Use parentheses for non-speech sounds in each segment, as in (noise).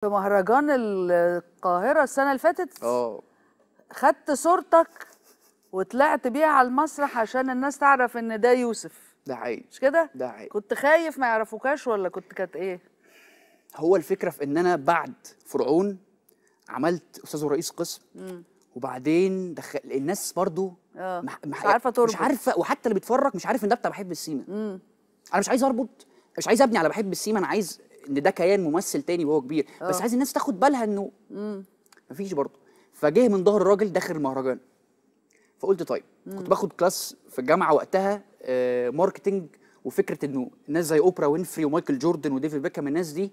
في مهرجان القاهرة السنة اللي فاتت اه خدت صورتك وطلعت بيها على المسرح عشان الناس تعرف ان ده يوسف ده حقيقي مش كده؟ ده حقيقي كنت خايف ما يعرفوكاش ولا كنت كانت ايه؟ هو الفكرة في ان انا بعد فرعون عملت استاذ ورئيس قسم مم. وبعدين دخل الناس برضو اه مح... مش عارفه تربط مش عارفه وحتى اللي بيتفرج مش عارف ان ده بتاع بحب السيما انا مش عايز اربط مش عايز ابني على بحب السيما انا عايز ان ده كيان ممثل تاني وهو كبير أوه. بس اه. عايز الناس تاخد بالها انه مم. مفيش برضه فجه من ظهر الراجل داخل المهرجان فقلت طيب مم. كنت باخد كلاس في الجامعه وقتها آه ماركتنج وفكره انه ناس زي اوبرا وينفري ومايكل جوردن وديفيد بيكهام الناس دي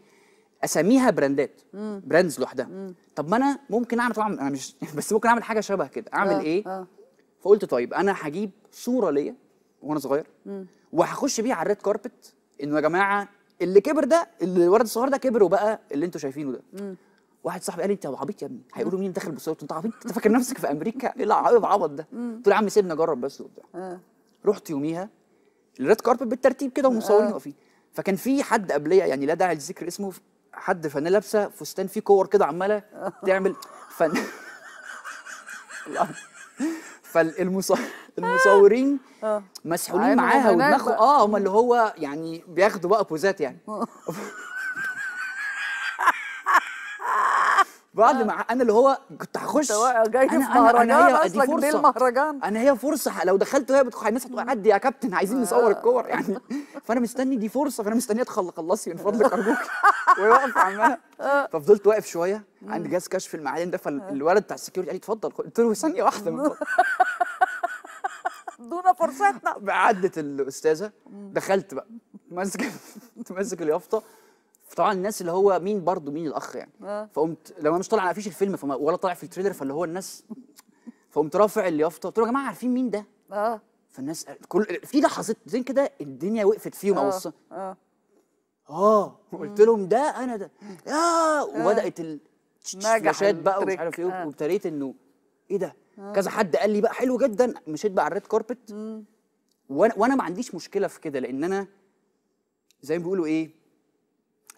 اساميها براندات مم. براندز لوحدها طب ما انا ممكن اعمل طبعا انا مش (laughs) بس ممكن اعمل حاجه شبه كده اعمل أوه. ايه أوه. فقلت طيب انا هجيب صوره ليا وانا صغير وهخش بيها على الريد كاربت انه يا جماعه اللي كبر ده الولد الصغير ده كبر وبقى اللي انتوا شايفينه ده مم. واحد صاحبي قال لي انت عبيط يا ابني هيقولوا مين دخل بصوت انت عبيط انت فاكر نفسك في امريكا ايه عبط ده قلت له يا عم سيبني اجرب بس وبتاع آه. رحت يوميها الريد كاربت بالترتيب كده ومصورين واقفين آه. فكان في حد قبليه يعني لا داعي لذكر اسمه حد فنانه لابسه فستان فيه كور كده عماله آه. تعمل فن (laughs) فالمصور المصورين آه. مسحولين معاها ودماغهم اه هم اللي هو يعني بياخدوا بقى بوزات يعني اه. (laughs) بعد ما انا اللي هو كنت هخش جاي في مهرجان اصلك دي المهرجان انا هي فرصه لو دخلت وهي بتخش الناس هتعدي يا كابتن عايزين نصور آه. الكور يعني (laughs) فانا مستني دي فرصه فانا مستنيه تخلص خلصي من فضلك ارجوك (laughs) ويوقف عمال آه. ففضلت واقف شويه عند جهاز كشف المعادن ده فالولد بتاع السكيورتي قال لي اتفضل قلت له ثانيه واحده من فضلك احضونا فرصتنا (laughs) عدت الاستاذه دخلت بقى ماسك (laughs) ماسك اليافطه طبعا الناس اللي هو مين برضو مين الاخ يعني آه. فقمت لو انا مش طالع على فيش الفيلم فما ولا طالع في التريلر فاللي هو الناس (laughs) فقمت رافع اليافطه قلت له يا جماعه عارفين مين ده؟ اه فالناس كل في لحظتين كده الدنيا وقفت فيهم او اه اه, آه. قلت لهم ده انا ده آه. وبدات الشاشات بقى ومش عارف ايه آه. وابتديت انه ايه ده آه. كذا حد قال لي بقى حلو جدا مشيت بقى على الريد كاربت وانا وانا ما عنديش مشكله في كده لان انا زي ما بيقولوا ايه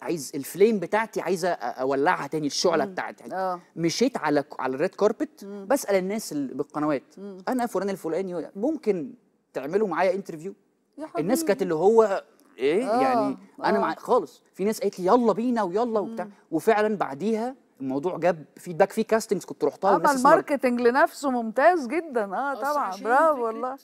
عايز الفليم بتاعتي عايزه اولعها تاني الشعله بتاعتي يعني مشيت على على الريد كاربت بسال الناس بالقنوات مم. انا فلان الفلاني ممكن تعملوا معايا انترفيو الناس كانت اللي هو ايه آه. يعني انا مع خالص في ناس قالت لي يلا بينا ويلا وبتاع وفعلا بعديها الموضوع جاب فيدباك فيه كاستنجز كنت رحتها طبعا الماركتنج لنفسه ممتاز جدا اه طبعا برافو والله